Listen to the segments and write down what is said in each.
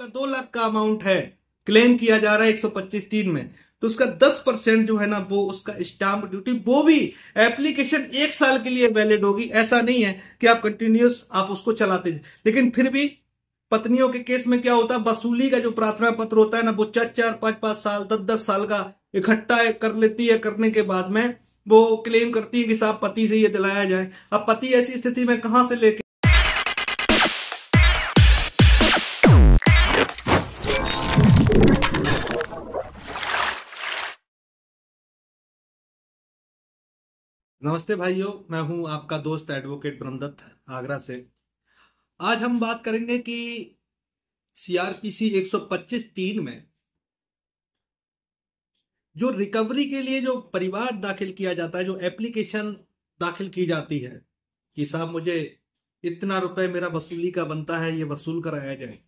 आपका दो लाख का अमाउंट है क्लेम किया जा रहा है एक सौ पच्चीस तीन में तो उसका दस परसेंट जो है ना वो उसका स्टाम्प ड्यूटी वो भी एप्लीकेशन एक साल के लिए वैलिड होगी ऐसा नहीं है कि आप कंटिन्यूस आप उसको चलाते हैं लेकिन फिर भी पत्नियों के केस में क्या होता है वसूली का जो प्रार्थना पत्र होता है ना वो चार चार पांच पांच साल दस दस साल का इकट्ठा कर लेती है करने के बाद में वो क्लेम करती है कि साहब पति से ये दिलाया जाए अब पति ऐसी स्थिति में कहां से लेके नमस्ते भाइयों मैं हूं आपका दोस्त एडवोकेट ब्रह्मदत्त आगरा से आज हम बात करेंगे कि सीआरपीसी 125 तीन में जो रिकवरी के लिए जो परिवार दाखिल किया जाता है जो एप्लीकेशन दाखिल की जाती है कि साहब मुझे इतना रुपए मेरा वसूली का बनता है ये वसूल कराया जाए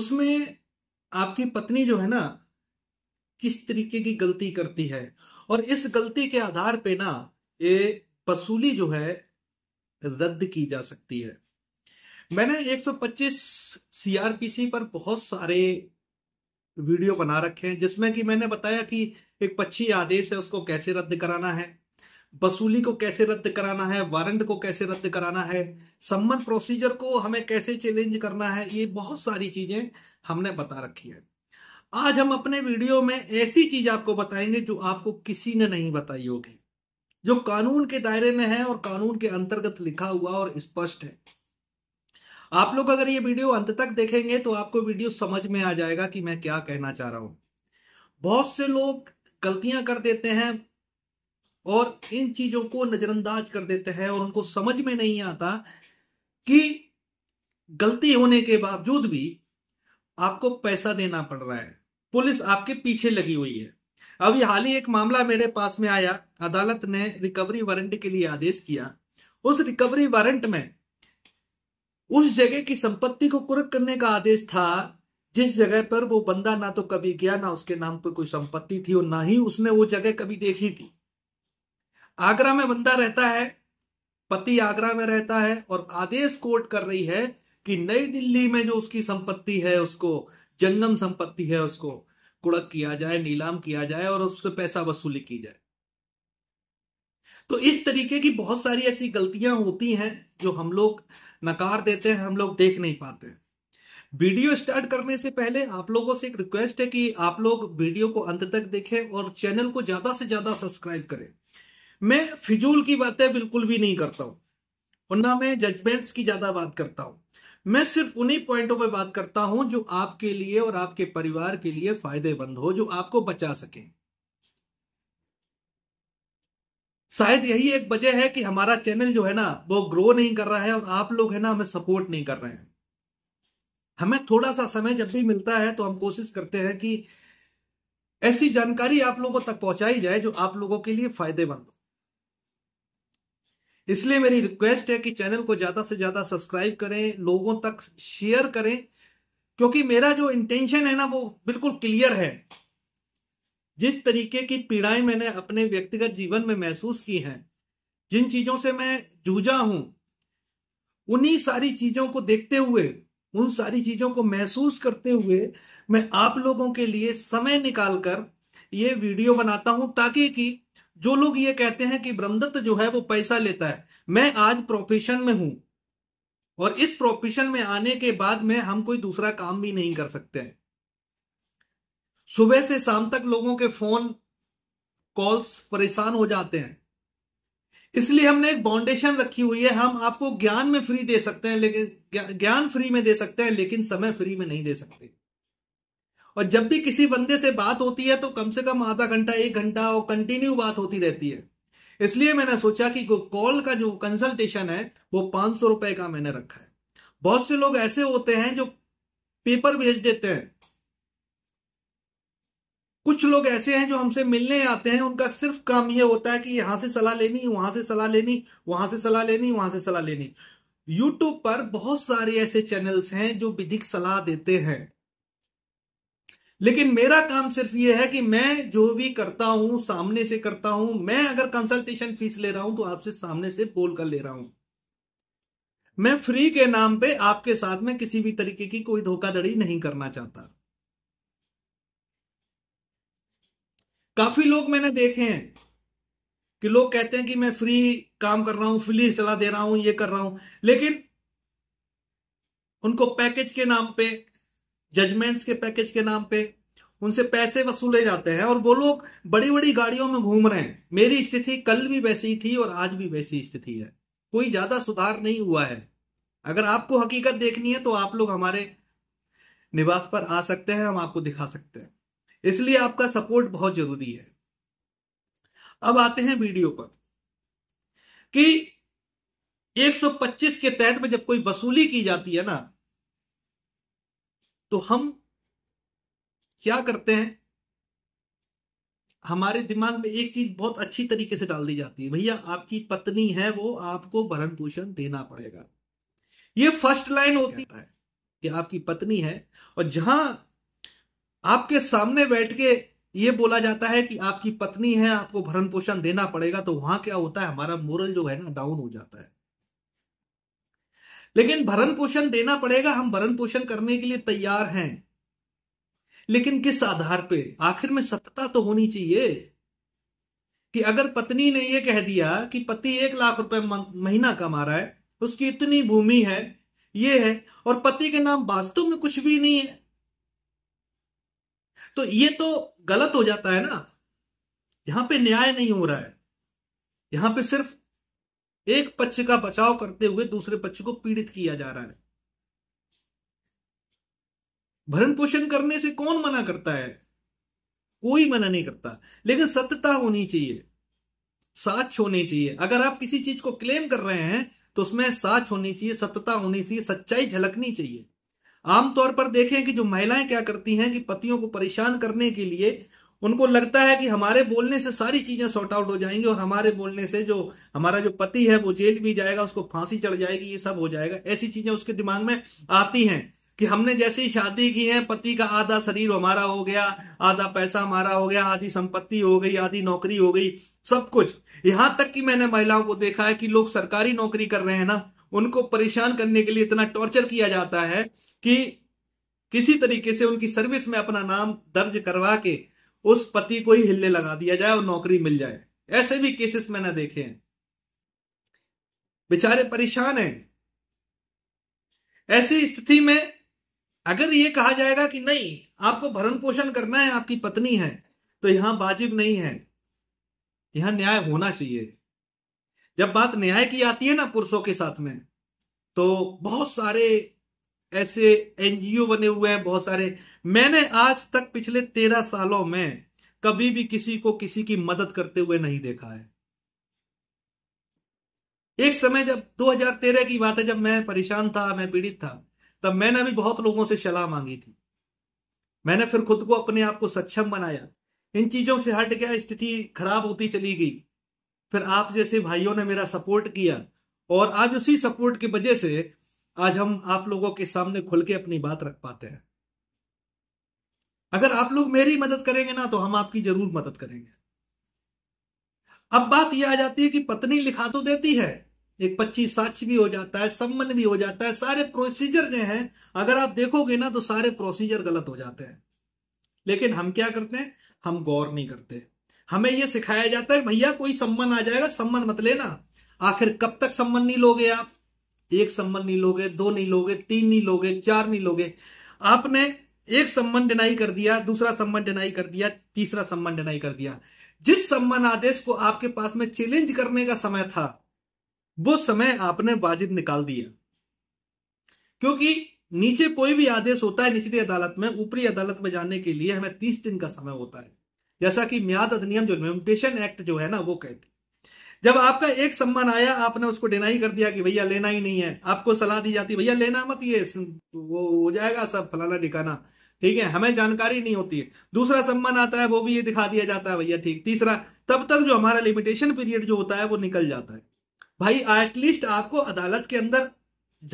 उसमें आपकी पत्नी जो है ना किस तरीके की गलती करती है और इस गलती के आधार पे ना ये वसूली जो है रद्द की जा सकती है मैंने 125 सीआरपीसी पर बहुत सारे वीडियो बना रखे हैं जिसमें कि मैंने बताया कि एक पक्षी आदेश है उसको कैसे रद्द कराना है वसूली को कैसे रद्द कराना है वारंट को कैसे रद्द कराना है सम्मन प्रोसीजर को हमें कैसे चैलेंज करना है ये बहुत सारी चीजें हमने बता रखी है आज हम अपने वीडियो में ऐसी चीज आपको बताएंगे जो आपको किसी ने नहीं बताई होगी जो कानून के दायरे में है और कानून के अंतर्गत लिखा हुआ और स्पष्ट है आप लोग अगर ये वीडियो अंत तक देखेंगे तो आपको वीडियो समझ में आ जाएगा कि मैं क्या कहना चाह रहा हूं बहुत से लोग गलतियां कर देते हैं और इन चीजों को नजरअंदाज कर देते हैं और उनको समझ में नहीं आता कि गलती होने के बावजूद भी आपको पैसा देना पड़ रहा है पुलिस आपके पीछे लगी हुई है अभी हाल ही एक मामला मेरे पास में आया अदालत ने रिकवरी वारंट के लिए आदेश किया उस रिकवरी वारंट में उस जगह की संपत्ति को कुरक करने का आदेश था जिस जगह पर वो बंदा ना तो कभी गया ना उसके नाम पर कोई संपत्ति थी और ना ही उसने वो जगह कभी देखी थी आगरा में बंदा रहता है पति आगरा में रहता है और आदेश कोर्ट कर रही है कि नई दिल्ली में जो उसकी संपत्ति है उसको जंगम संपत्ति है उसको कुड़क किया जाए नीलाम किया जाए और उससे पैसा वसूली की जाए तो इस तरीके की बहुत सारी ऐसी गलतियां होती हैं जो हम लोग नकार देते हैं हम लोग देख नहीं पाते वीडियो स्टार्ट करने से पहले आप लोगों से एक रिक्वेस्ट है कि आप लोग वीडियो को अंत तक देखें और चैनल को ज्यादा से ज्यादा सब्सक्राइब करें मैं फिजूल की बातें बिल्कुल भी नहीं करता हूं और ना मैं जजमेंट्स की ज्यादा बात करता हूं मैं सिर्फ उन्हीं पॉइंटों पर बात करता हूं जो आपके लिए और आपके परिवार के लिए फायदेमंद हो जो आपको बचा सके शायद यही एक वजह है कि हमारा चैनल जो है ना वो ग्रो नहीं कर रहा है और आप लोग है ना हमें सपोर्ट नहीं कर रहे हैं हमें थोड़ा सा समय जब भी मिलता है तो हम कोशिश करते हैं कि ऐसी जानकारी आप लोगों तक पहुंचाई जाए जो आप लोगों के लिए फायदेमंद हो इसलिए मेरी रिक्वेस्ट है कि चैनल को ज़्यादा से ज़्यादा सब्सक्राइब करें लोगों तक शेयर करें क्योंकि मेरा जो इंटेंशन है ना वो बिल्कुल क्लियर है जिस तरीके की पीड़ाएं मैंने अपने व्यक्तिगत जीवन में महसूस की हैं जिन चीज़ों से मैं जूझा हूं उन्हीं सारी चीज़ों को देखते हुए उन सारी चीज़ों को महसूस करते हुए मैं आप लोगों के लिए समय निकाल कर ये वीडियो बनाता हूं ताकि कि जो लोग ये कहते हैं कि ब्रह्मदत्त जो है वो पैसा लेता है मैं आज प्रोफेशन में हूं और इस प्रोफेशन में आने के बाद में हम कोई दूसरा काम भी नहीं कर सकते हैं सुबह से शाम तक लोगों के फोन कॉल्स परेशान हो जाते हैं इसलिए हमने एक बाउंडेशन रखी हुई है हम आपको ज्ञान में फ्री दे सकते हैं लेकिन ज्ञान फ्री में दे सकते हैं लेकिन समय फ्री में नहीं दे सकते और जब भी किसी बंदे से बात होती है तो कम से कम आधा घंटा एक घंटा और कंटिन्यू बात होती रहती है इसलिए मैंने सोचा कि कॉल का जो कंसल्टेशन है वो पांच सौ रुपए का मैंने रखा है बहुत से लोग ऐसे होते हैं जो पेपर भेज देते हैं कुछ लोग ऐसे हैं जो हमसे मिलने आते हैं उनका सिर्फ काम यह होता है कि यहां से सलाह लेनी वहां से सलाह लेनी वहां से सलाह लेनी वहां से सलाह लेनी यूट्यूब पर बहुत सारे ऐसे चैनल्स हैं जो विधिक सलाह देते हैं लेकिन मेरा काम सिर्फ ये है कि मैं जो भी करता हूं सामने से करता हूं मैं अगर कंसल्टेशन फीस ले रहा हूं तो आपसे सामने से बोल कर ले रहा हूं मैं फ्री के नाम पे आपके साथ में किसी भी तरीके की कोई धोखाधड़ी नहीं करना चाहता काफी लोग मैंने देखे हैं कि लोग कहते हैं कि मैं फ्री काम कर रहा हूं फ्री सलाह दे रहा हूं ये कर रहा हूं लेकिन उनको पैकेज के नाम पे जजमेंट्स के पैकेज के नाम पे उनसे पैसे वसूले जाते हैं और वो लोग बड़ी बड़ी गाड़ियों में घूम रहे हैं मेरी स्थिति कल भी वैसी थी और आज भी वैसी स्थिति है कोई ज्यादा सुधार नहीं हुआ है अगर आपको हकीकत देखनी है तो आप लोग हमारे निवास पर आ सकते हैं हम आपको दिखा सकते हैं इसलिए आपका सपोर्ट बहुत जरूरी है अब आते हैं वीडियो पर कि 125 के तहत में जब कोई वसूली की जाती है ना तो हम क्या करते हैं हमारे दिमाग में एक चीज बहुत अच्छी तरीके से डाल दी जाती है भैया आपकी पत्नी है वो आपको भरण पोषण देना पड़ेगा ये फर्स्ट लाइन होती है कि आपकी पत्नी है और जहां आपके सामने बैठ के ये बोला जाता है कि आपकी पत्नी है आपको भरण पोषण देना पड़ेगा तो वहां क्या होता है हमारा मोरल जो है ना डाउन हो जाता है लेकिन भरण पोषण देना पड़ेगा हम भरण पोषण करने के लिए तैयार हैं लेकिन किस आधार पे आखिर में सत्ता तो होनी चाहिए कि अगर पत्नी ने यह कह दिया कि पति एक लाख रुपए महीना कमा रहा है उसकी इतनी भूमि है ये है और पति के नाम वास्तव में कुछ भी नहीं है तो ये तो गलत हो जाता है ना यहां पे न्याय नहीं हो रहा है यहां पे सिर्फ एक पक्ष का बचाव करते हुए दूसरे पक्ष को पीड़ित किया जा रहा है भरण पोषण करने से कौन मना करता है कोई मना नहीं करता लेकिन सत्यता होनी चाहिए साक्ष होनी चाहिए अगर आप किसी चीज को क्लेम कर रहे हैं तो उसमें साक्ष होनी चाहिए सत्यता होनी चाहिए सच्चाई झलकनी चाहिए आमतौर पर देखें कि जो महिलाएं क्या करती हैं कि पतियों को परेशान करने के लिए उनको लगता है कि हमारे बोलने से सारी चीजें सॉर्ट आउट हो जाएंगी और हमारे बोलने से जो हमारा जो पति है वो जेल भी जाएगा उसको फांसी चढ़ जाएगी ये सब हो जाएगा ऐसी चीजें उसके दिमाग में आती हैं कि हमने जैसे ही शादी की है पति का आधा शरीर हमारा हो गया आधा पैसा हमारा हो गया आधी संपत्ति हो गई आधी नौकरी हो गई सब कुछ यहां तक कि मैंने महिलाओं को देखा है कि लोग सरकारी नौकरी कर रहे हैं ना उनको परेशान करने के लिए इतना टॉर्चर किया जाता है कि किसी तरीके से उनकी सर्विस में अपना नाम दर्ज करवा के उस पति को ही हिलने लगा दिया जाए और नौकरी मिल जाए ऐसे भी केसेस मैंने देखे हैं बेचारे परेशान हैं ऐसी स्थिति में अगर ये कहा जाएगा कि नहीं आपको भरण पोषण करना है आपकी पत्नी है तो यहां वाजिब नहीं है यहां न्याय होना चाहिए जब बात न्याय की आती है ना पुरुषों के साथ में तो बहुत सारे ऐसे एनजीओ बने हुए हैं बहुत सारे मैंने आज तक पिछले तेरह सालों में कभी भी किसी को किसी की मदद करते हुए नहीं देखा है एक समय जब 2013 की बात है जब मैं परेशान था मैं पीड़ित था तब मैंने भी बहुत लोगों से सलाह मांगी थी मैंने फिर खुद को अपने आप को सक्षम बनाया इन चीजों से हट गया स्थिति खराब होती चली गई फिर आप जैसे भाइयों ने मेरा सपोर्ट किया और आज उसी सपोर्ट की वजह से आज हम आप लोगों के सामने खुल के अपनी बात रख पाते हैं अगर आप लोग मेरी मदद करेंगे ना तो हम आपकी जरूर मदद करेंगे अब बात यह आ जाती है कि पत्नी लिखा तो देती है एक पच्चीस साक्षी भी हो जाता है सम्मन भी हो जाता है सारे प्रोसीजर जो हैं अगर आप देखोगे ना तो सारे प्रोसीजर गलत हो जाते हैं लेकिन हम क्या करते हैं हम गौर नहीं करते हमें यह सिखाया जाता है भैया कोई सम्मन आ जाएगा सम्मन मत लेना आखिर कब तक सम्मन नहीं लोगे आप एक सम्मन नहीं लोगे दो नहीं लोगे तीन नहीं लोगे चार नहीं लोगे आपने एक संबंध डिनाई कर दिया दूसरा संबंध डिनाई कर दिया तीसरा सम्मान डिनाई कर दिया जिस सम्मान आदेश को आपके पास में चैलेंज करने का समय था वो समय आपने वाजिब निकाल दिया क्योंकि नीचे कोई भी आदेश होता है निचली अदालत में ऊपरी अदालत में जाने के लिए हमें तीस दिन का समय होता है जैसा कि म्याद अधिनियम जो लिमिटेशन एक्ट जो है ना वो कहती जब आपका एक सम्मान आया आपने उसको डिनाई कर दिया कि भैया लेना ही नहीं है आपको सलाह दी जाती भैया लेना मत ये वो हो जाएगा सब फलाना ढिकाना ठीक है हमें जानकारी नहीं होती है दूसरा सम्मान आता है वो भी ये दिखा दिया जाता है भैया ठीक तीसरा तब तक जो हमारा लिमिटेशन पीरियड जो होता है वो निकल जाता है भाई एटलीस्ट आपको अदालत के अंदर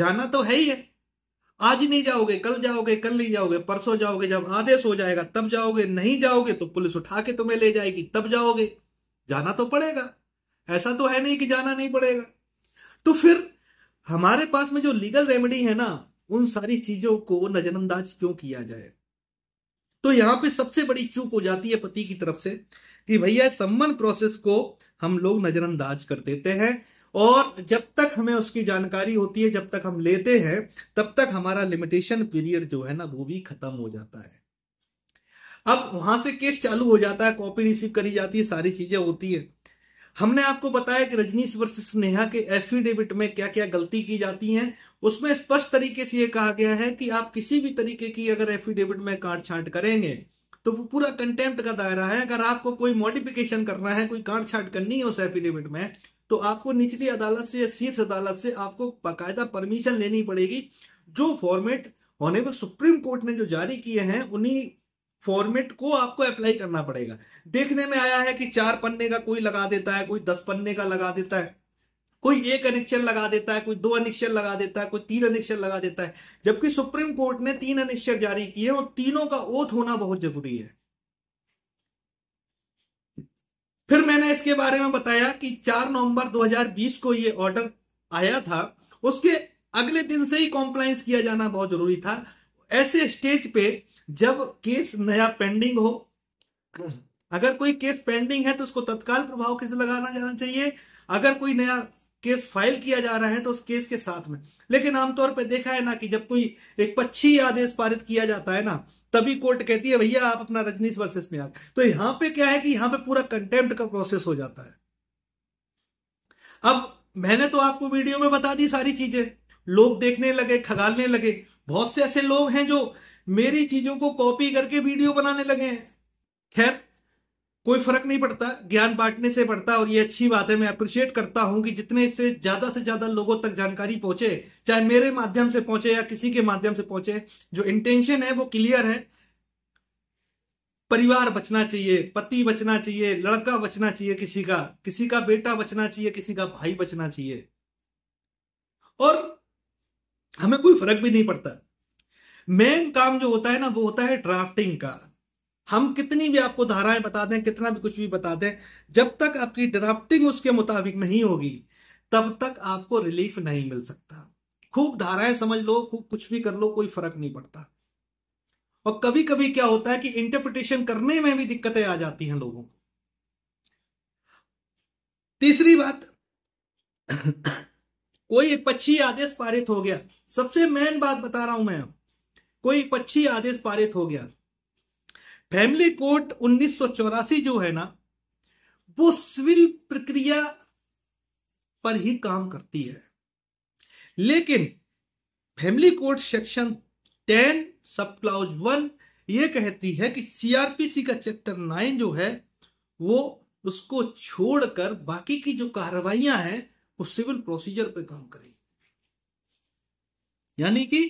जाना तो है ही है आज नहीं जाओगे कल जाओगे कल नहीं जाओगे परसों जाओगे जब आदेश हो जाएगा तब जाओगे नहीं जाओगे तो पुलिस उठा के तुम्हें ले जाएगी तब जाओगे जाना तो पड़ेगा ऐसा तो है नहीं कि जाना नहीं पड़ेगा तो फिर हमारे पास में जो लीगल रेमेडी है ना उन सारी चीजों को नजरअंदाज क्यों किया जाए तो यहाँ पे सबसे बड़ी चूक हो जाती है पति की तरफ से कि भैया सम्मन प्रोसेस को हम लोग नजरअंदाज कर देते हैं और जब तक हमें उसकी जानकारी होती है जब तक हम लेते हैं तब तक हमारा लिमिटेशन पीरियड जो है ना वो भी खत्म हो जाता है अब वहां से केस चालू हो जाता है कॉपी रिसीव करी जाती है सारी चीजें होती है हमने आपको बताया कि रजनीश वर्ष स्नेहा के एफिडेविट में क्या क्या गलती की जाती हैं उसमें स्पष्ट तरीके से यह कहा गया है कि आप किसी भी तरीके की अगर एफिडेविट में काट छांट करेंगे तो वो पूरा कंटेम्प्ट का दायरा है अगर आपको कोई मॉडिफिकेशन करना है कोई काट छांट करनी है उस एफिडेविट में तो आपको निचली अदालत से या शीर्ष अदालत से आपको बाकायदा परमिशन लेनी पड़ेगी जो फॉर्मेट पर सुप्रीम कोर्ट ने जो जारी किए हैं उन्हीं फॉर्मेट को आपको अप्लाई करना पड़ेगा देखने में आया है कि चार पन्ने का कोई लगा देता है कोई दस पन्ने का लगा देता है कोई एक अनिक्षर लगा देता है कोई दो अनिक्षर लगा देता है कोई तीन अनिक्षर लगा देता है जबकि सुप्रीम कोर्ट ने तीन अनिक्षर जारी किए और तीनों का ओथ होना बहुत जरूरी है फिर मैंने इसके बारे में बताया कि 4 नवंबर 2020 को ये ऑर्डर आया था उसके अगले दिन से ही कॉम्प्लाइंस किया जाना बहुत जरूरी था ऐसे स्टेज पे जब केस नया पेंडिंग हो अगर कोई केस पेंडिंग है तो उसको तत्काल प्रभाव कैसे लगाना जाना चाहिए अगर कोई नया केस फाइल किया जा रहा है तो उस केस के साथ में लेकिन आमतौर पर देखा है ना कि जब कोई एक पक्षी आदेश पारित किया जाता है ना तभी कोर्ट कहती है भैया आप अपना रजनीश वर्सेस आग तो यहां पे क्या है कि यहां पे पूरा कंटेम्प्ट का प्रोसेस हो जाता है अब मैंने तो आपको वीडियो में बता दी सारी चीजें लोग देखने लगे खगालने लगे बहुत से ऐसे लोग हैं जो मेरी चीजों को कॉपी करके वीडियो बनाने लगे हैं खैर कोई फर्क नहीं पड़ता ज्ञान बांटने से पड़ता और ये अच्छी बात है मैं अप्रिशिएट करता हूं कि जितने से ज्यादा से ज्यादा लोगों तक जानकारी पहुंचे चाहे मेरे माध्यम से पहुंचे या किसी के माध्यम से पहुंचे जो इंटेंशन है वो क्लियर है परिवार बचना चाहिए पति बचना चाहिए लड़का बचना चाहिए किसी का किसी का बेटा बचना चाहिए किसी का भाई बचना चाहिए और हमें कोई फर्क भी नहीं पड़ता मेन काम जो होता है ना वो होता है ड्राफ्टिंग का हम कितनी भी आपको धाराएं बता दें कितना भी कुछ भी बता दें जब तक आपकी ड्राफ्टिंग उसके मुताबिक नहीं होगी तब तक आपको रिलीफ नहीं मिल सकता खूब धाराएं समझ लो खूब कुछ भी कर लो कोई फर्क नहीं पड़ता और कभी कभी क्या होता है कि इंटरप्रिटेशन करने में भी दिक्कतें आ जाती हैं लोगों को तीसरी बात कोई एक पक्षी आदेश पारित हो गया सबसे मेन बात बता रहा हूं मैं कोई पक्षी आदेश पारित हो गया फैमिली कोर्ट उन्नीस जो है ना वो सिविल प्रक्रिया पर ही काम करती है लेकिन family court section ten sub clause one ये कहती है कि सीआरपीसी का चैप्टर नाइन जो है वो उसको छोड़कर बाकी की जो कार्रवाइयां हैं वो सिविल प्रोसीजर पे काम करेगी यानी कि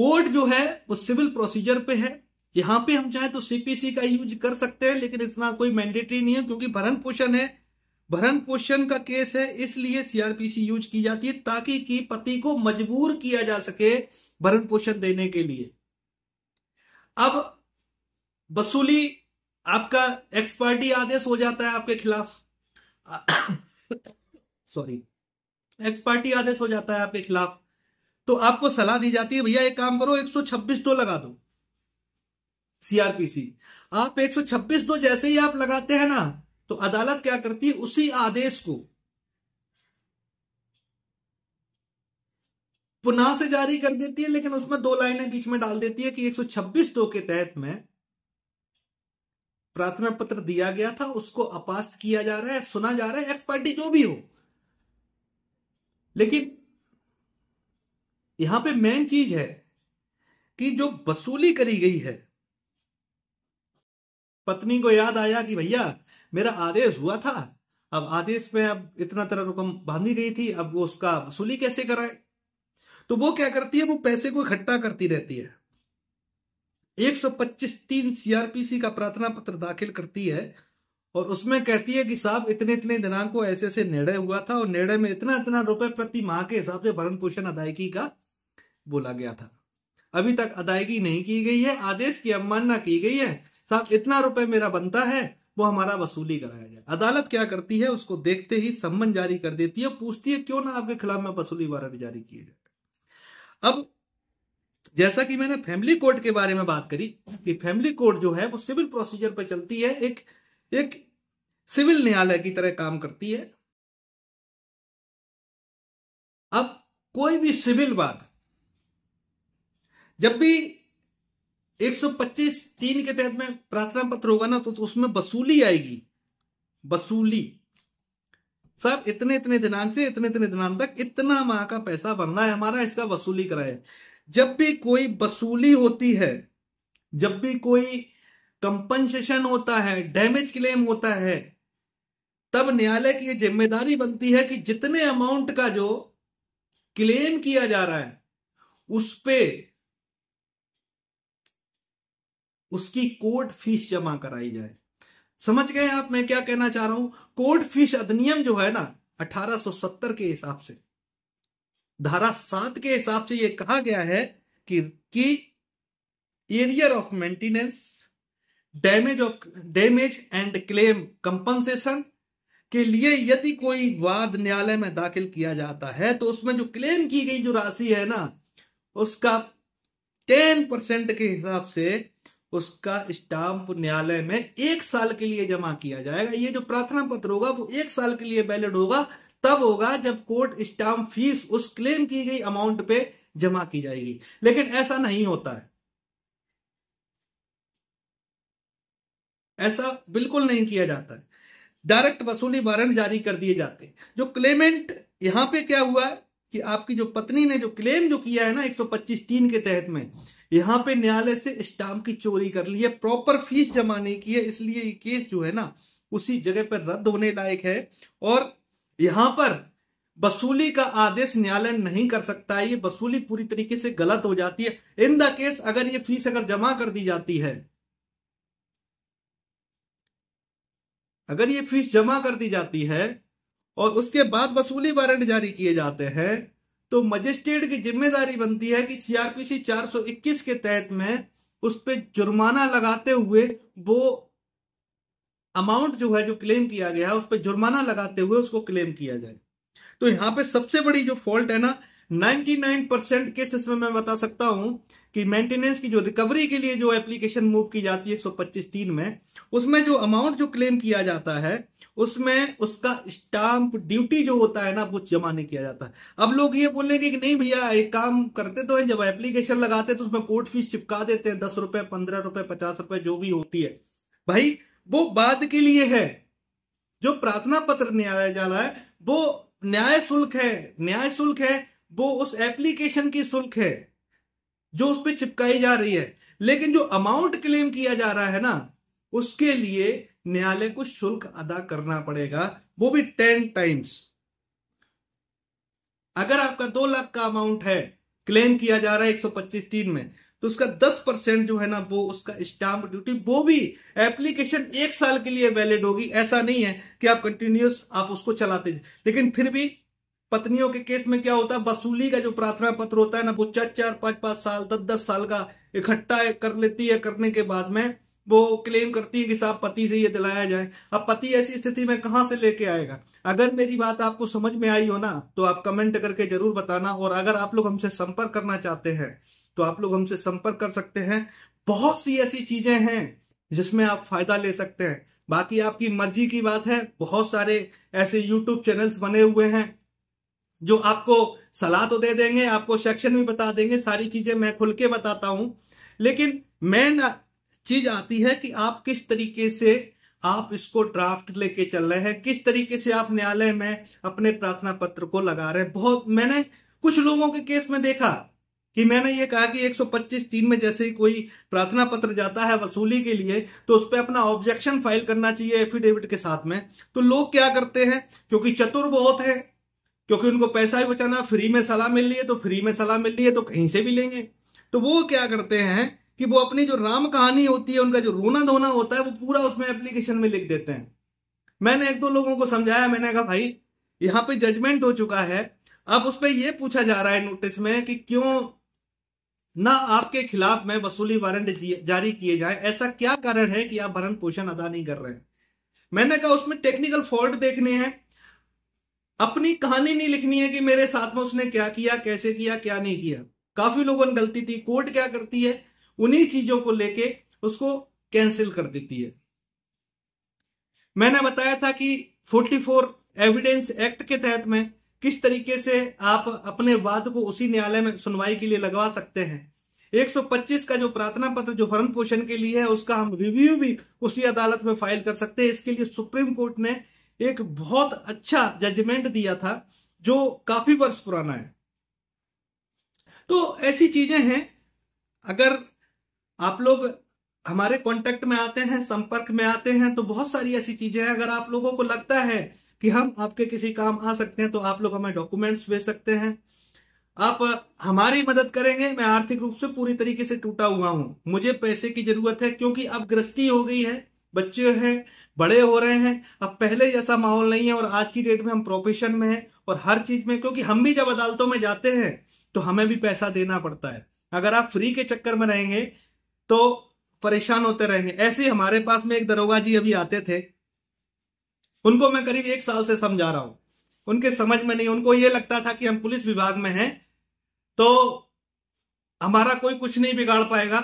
कोर्ट जो है वो सिविल प्रोसीजर पे है यहां पे हम चाहे तो सीपीसी का यूज कर सकते हैं लेकिन इतना कोई मैंडेटरी नहीं है क्योंकि भरण पोषण है भरण पोषण का केस है इसलिए सीआरपीसी यूज की जाती है ताकि कि पति को मजबूर किया जा सके भरण पोषण देने के लिए अब वसूली आपका एक्सपर्टी आदेश हो जाता है आपके खिलाफ सॉरी एक्सपर्टी आदेश हो जाता है आपके खिलाफ तो आपको सलाह दी जाती है भैया एक काम करो 126 तो लगा दो सीआरपीसी आप एक सौ छब्बीस दो जैसे ही आप लगाते हैं ना तो अदालत क्या करती है उसी आदेश को पुनः से जारी कर देती है लेकिन उसमें दो लाइनें बीच में डाल देती है कि एक सौ छब्बीस दो के तहत में प्रार्थना पत्र दिया गया था उसको अपास्त किया जा रहा है सुना जा रहा है एक्स पार्टी जो भी हो लेकिन यहां पे मेन चीज है कि जो वसूली करी गई है पत्नी को याद आया कि भैया मेरा आदेश हुआ था अब आदेश में अब इतना तरह रकम बांधी गई थी अब वो उसका वसूली कैसे कराए तो वो क्या करती है वो पैसे को इकट्ठा करती रहती है 125 तीन सीआरपीसी का प्रार्थना पत्र दाखिल करती है और उसमें कहती है कि साहब इतने इतने दिनांक को ऐसे ऐसे निर्णय हुआ था और निर्णय में इतना इतना रुपए प्रति माह के हिसाब से भरण पोषण अदायगी का बोला गया था अभी तक अदायगी नहीं की गई है आदेश की अवमानना की गई है साहब इतना रुपए मेरा बनता है वो हमारा वसूली कराया जाए अदालत क्या करती है उसको देखते ही सम्मन जारी कर देती है पूछती है क्यों ना आपके खिलाफ में वसूली वारंट जारी किए जाए अब जैसा कि मैंने फैमिली कोर्ट के बारे में बात करी कि फैमिली कोर्ट जो है वो सिविल प्रोसीजर पर चलती है एक एक सिविल न्यायालय की तरह काम करती है अब कोई भी सिविल वाद जब भी 125 तीन के तहत में प्रार्थना पत्र होगा ना तो, तो उसमें वसूली आएगी वसूली साहब इतने इतने दिनांक से इतने इतने दिनांक तक इतना माह का पैसा बनना है हमारा इसका वसूली कराए जब भी कोई वसूली होती है जब भी कोई कंपनसेशन होता है डैमेज क्लेम होता है तब न्यायालय की यह जिम्मेदारी बनती है कि जितने अमाउंट का जो क्लेम किया जा रहा है उस पर उसकी कोर्ट फीस जमा कराई जाए समझ गए आप मैं क्या कहना चाह रहा हूं कोर्ट फीस अधिनियम जो है ना 1870 के हिसाब से धारा सात के हिसाब से यह कहा गया है कि कि arrear of maintenance damage of damage and claim compensation के लिए यदि कोई वाद न्यायालय में दाखिल किया जाता है तो उसमें जो क्लेम की गई जो राशि है ना उसका टेन परसेंट के हिसाब से उसका स्टाम्प न्यायालय में एक साल के लिए जमा किया जाएगा ये जो प्रार्थना पत्र होगा वो एक साल के लिए वैलिड होगा तब होगा जब कोर्ट स्टाम्प फीस उस क्लेम की गई अमाउंट पे जमा की जाएगी लेकिन ऐसा नहीं होता है ऐसा बिल्कुल नहीं किया जाता है डायरेक्ट वसूली वारंट जारी कर दिए जाते हैं जो क्लेमेंट यहां पे क्या हुआ है कि आपकी जो पत्नी ने जो क्लेम जो किया है ना एक तीन के तहत में यहाँ पे न्यायालय से स्टाम्प की चोरी कर ली है प्रॉपर फीस जमा नहीं की है इसलिए ये केस जो है ना उसी जगह पर रद्द होने लायक है और यहाँ पर वसूली का आदेश न्यायालय नहीं कर सकता है ये वसूली पूरी तरीके से गलत हो जाती है इन द केस अगर ये फीस अगर जमा कर दी जाती है अगर ये फीस जमा कर दी जाती है और उसके बाद वसूली वारंट जारी किए जाते हैं तो मजिस्ट्रेट की जिम्मेदारी बनती है कि सीआरपीसी 421 के तहत में उस पर जुर्माना लगाते हुए वो अमाउंट जो है जो क्लेम किया गया है उस पर जुर्माना लगाते हुए उसको क्लेम किया जाए तो यहां पे सबसे बड़ी जो फॉल्ट है ना 99 परसेंट केस इसमें मैं बता सकता हूं कि मेंटेनेंस की जो रिकवरी के लिए जो एप्लीकेशन मूव की जाती है एक तीन में उसमें जो अमाउंट जो क्लेम किया जाता है उसमें उसका स्टाम्प ड्यूटी जो होता है ना वो जमा नहीं किया जाता अब लोग ये बोलेंगे कि नहीं भैया एक काम करते तो है जब एप्लीकेशन लगाते तो उसमें कोर्ट फीस चिपका देते हैं दस रुपए पंद्रह रुपए पचास रुपए जो भी होती है भाई वो बाद के लिए है जो प्रार्थना पत्र न्याय जा रहा है वो न्याय शुल्क है न्याय शुल्क है वो उस एप्लीकेशन की शुल्क है जो उस पर चिपकाई जा रही है लेकिन जो अमाउंट क्लेम किया जा रहा है ना उसके लिए न्यायालय को शुल्क अदा करना पड़ेगा वो भी टेन टाइम्स अगर आपका दो लाख का अमाउंट है क्लेम किया जा रहा है एक सौ पच्चीस तीन में तो उसका दस परसेंट जो है ना वो उसका स्टाम्प ड्यूटी वो भी एप्लीकेशन एक साल के लिए वैलिड होगी ऐसा नहीं है कि आप कंटिन्यूस आप उसको चलाते लेकिन फिर भी पत्नियों के केस में क्या होता है वसूली का जो प्रार्थना पत्र होता है ना वो चार चार पांच पांच साल दस दस साल का इकट्ठा कर लेती है करने के बाद में वो क्लेम करती है कि साहब पति से ये दिलाया जाए अब पति ऐसी स्थिति में कहाँ से लेके आएगा अगर मेरी बात आपको समझ में आई हो ना तो आप कमेंट करके जरूर बताना और अगर आप लोग हमसे संपर्क करना चाहते हैं तो आप लोग हमसे संपर्क कर सकते हैं बहुत सी ऐसी चीजें हैं जिसमें आप फायदा ले सकते हैं बाकी आपकी मर्जी की बात है बहुत सारे ऐसे यूट्यूब चैनल्स बने हुए हैं जो आपको सलाह तो दे देंगे आपको सेक्शन भी बता देंगे सारी चीजें मैं खुल के बताता हूं लेकिन मैं चीज आती है कि आप किस तरीके से आप इसको ड्राफ्ट लेके चल रहे हैं किस तरीके से आप न्यायालय में अपने प्रार्थना पत्र को लगा रहे हैं बहुत मैंने कुछ लोगों के केस में देखा कि मैंने ये कहा कि 125 तीन में जैसे ही कोई प्रार्थना पत्र जाता है वसूली के लिए तो उस पर अपना ऑब्जेक्शन फाइल करना चाहिए एफिडेविट के साथ में तो लोग क्या करते हैं क्योंकि चतुर बहुत है क्योंकि उनको पैसा भी बचाना फ्री में सलाह मिल रही है तो फ्री में सलाह मिल रही है तो कहीं से भी लेंगे तो वो क्या करते हैं कि वो अपनी जो राम कहानी होती है उनका जो रोना धोना होता है वो पूरा उसमें एप्लीकेशन में लिख देते हैं मैंने एक दो लोगों को समझाया मैंने कहा भाई यहाँ पे जजमेंट हो चुका है अब उस पर यह पूछा जा रहा है नोटिस में कि क्यों ना आपके खिलाफ में वसूली वारंट जारी किए जाए ऐसा क्या कारण है कि आप भरण पोषण अदा नहीं कर रहे हैं मैंने कहा उसमें टेक्निकल फॉल्ट देखने हैं अपनी कहानी नहीं लिखनी है कि मेरे साथ में उसने क्या किया कैसे किया क्या नहीं किया काफी लोगों ने गलती थी कोर्ट क्या करती है उन्हीं चीजों को लेके उसको कैंसिल कर देती है मैंने बताया था कि 44 एविडेंस एक्ट के तहत में किस तरीके से आप अपने वाद को उसी न्यायालय में सुनवाई के लिए लगवा सकते हैं 125 का जो प्रार्थना पत्र जो भरण पोषण के लिए है उसका हम रिव्यू भी उसी अदालत में फाइल कर सकते हैं इसके लिए सुप्रीम कोर्ट ने एक बहुत अच्छा जजमेंट दिया था जो काफी वर्ष पुराना है तो ऐसी चीजें हैं अगर आप लोग हमारे कांटेक्ट में आते हैं संपर्क में आते हैं तो बहुत सारी ऐसी चीजें हैं अगर आप लोगों को लगता है कि हम आपके किसी काम आ सकते हैं तो आप लोग हमें डॉक्यूमेंट्स भेज सकते हैं आप हमारी मदद करेंगे मैं आर्थिक रूप से पूरी तरीके से टूटा हुआ हूं मुझे पैसे की जरूरत है क्योंकि अब गृहस्थी हो गई है बच्चे हैं बड़े हो रहे हैं अब पहले जैसा माहौल नहीं है और आज की डेट में हम प्रोफेशन में हैं और हर चीज में क्योंकि हम भी जब अदालतों में जाते हैं तो हमें भी पैसा देना पड़ता है अगर आप फ्री के चक्कर में रहेंगे तो परेशान होते रहेंगे ऐसे हमारे पास में एक दरोगा जी अभी आते थे उनको मैं करीब एक साल से समझा रहा हूं उनके समझ में नहीं उनको ये लगता था कि हम पुलिस विभाग में हैं तो हमारा कोई कुछ नहीं बिगाड़ पाएगा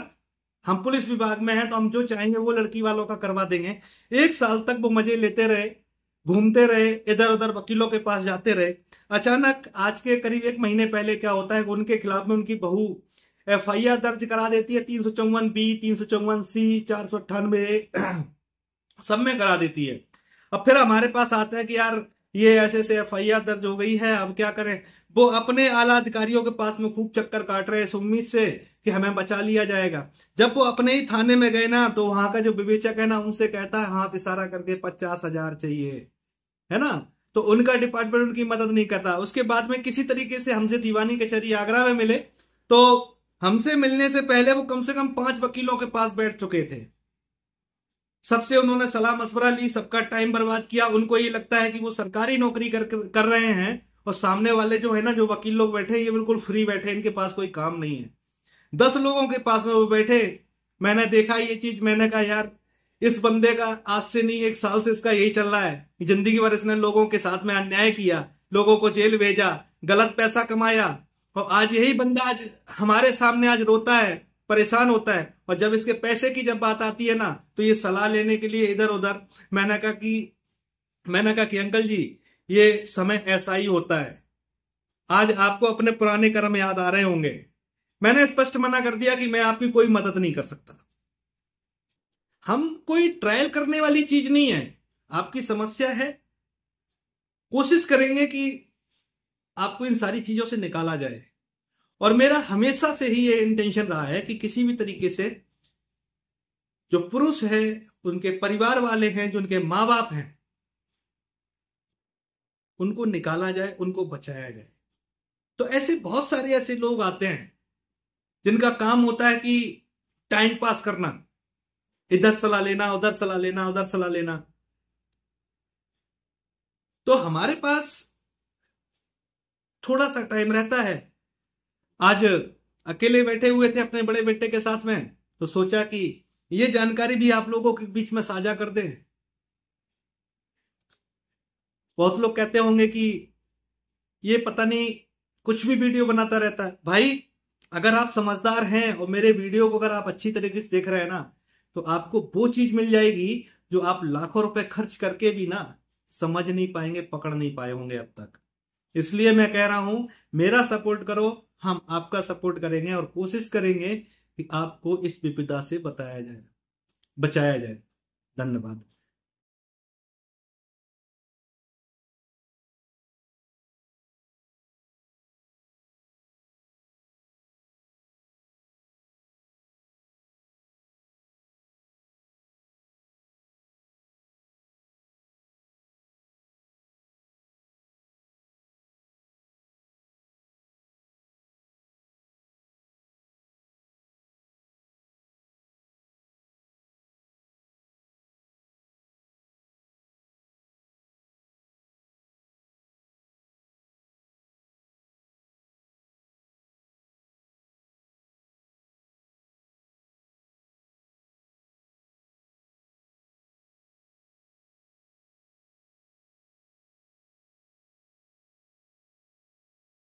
हम पुलिस विभाग में हैं तो हम जो चाहेंगे वो लड़की वालों का करवा देंगे एक साल तक वो मजे लेते रहे घूमते रहे इधर उधर वकीलों के पास जाते रहे अचानक आज के करीब एक महीने पहले क्या होता है उनके खिलाफ में उनकी बहू आर दर्ज करा देती है तीन सौ चौवन बी तीन सौ चौवन सी चार सौ अट्ठानवे सब में करा देती है अब फिर हमारे पास आता है कि यार ये ऐसे ऐसे एफ दर्ज हो गई है अब क्या करें वो अपने आला अधिकारियों के पास में खूब चक्कर काट रहे हैं उम्मीद से कि हमें बचा लिया जाएगा जब वो अपने ही थाने में गए ना तो वहां का जो विवेचक है ना उनसे कहता है हाथ इशारा करके पचास हजार चाहिए है ना तो उनका डिपार्टमेंट उनकी मदद नहीं करता उसके बाद में किसी तरीके से हमसे दीवानी कचहरी आगरा में मिले तो हमसे मिलने से पहले वो कम से कम पांच वकीलों के पास बैठ चुके थे सबसे उन्होंने सलाह मशवरा ली सबका टाइम बर्बाद किया उनको ये लगता है कि वो सरकारी नौकरी कर कर रहे हैं और सामने वाले जो है ना जो वकील लोग बैठे ये बिल्कुल फ्री बैठे इनके पास कोई काम नहीं है दस लोगों के पास में वो बैठे मैंने देखा ये चीज मैंने कहा यार इस बंदे का आज से नहीं एक साल से इसका यही चल रहा है जिंदगी भर इसने लोगों के साथ में अन्याय किया लोगों को जेल भेजा गलत पैसा कमाया और आज यही बंदा आज हमारे सामने आज रोता है परेशान होता है और जब इसके पैसे की जब बात आती है ना तो ये सलाह लेने के लिए इधर उधर मैंने कहा कि मैंने कहा कि अंकल जी ये समय ऐसा ही होता है आज आपको अपने पुराने कर्म याद आ रहे होंगे मैंने स्पष्ट मना कर दिया कि मैं आपकी कोई मदद नहीं कर सकता हम कोई ट्रायल करने वाली चीज नहीं है आपकी समस्या है कोशिश करेंगे कि आपको इन सारी चीजों से निकाला जाए और मेरा हमेशा से ही ये इंटेंशन रहा है कि किसी भी तरीके से जो पुरुष है उनके परिवार वाले हैं जो उनके माँ बाप हैं उनको निकाला जाए उनको बचाया जाए तो ऐसे बहुत सारे ऐसे लोग आते हैं जिनका काम होता है कि टाइम पास करना इधर सलाह लेना उधर सलाह लेना उधर सलाह लेना तो हमारे पास थोड़ा सा टाइम रहता है आज अकेले बैठे हुए थे अपने बड़े बेटे के साथ में तो सोचा कि ये जानकारी भी आप लोगों के बीच में साझा कर दें बहुत लोग कहते होंगे कि ये पता नहीं कुछ भी वीडियो बनाता रहता है भाई अगर आप समझदार हैं और मेरे वीडियो को अगर आप अच्छी तरीके से देख रहे हैं ना तो आपको वो चीज मिल जाएगी जो आप लाखों रुपए खर्च करके भी ना समझ नहीं पाएंगे पकड़ नहीं पाए होंगे अब तक इसलिए मैं कह रहा हूं मेरा सपोर्ट करो हम आपका सपोर्ट करेंगे और कोशिश करेंगे कि आपको इस विपदा से बताया जाए बचाया जाए धन्यवाद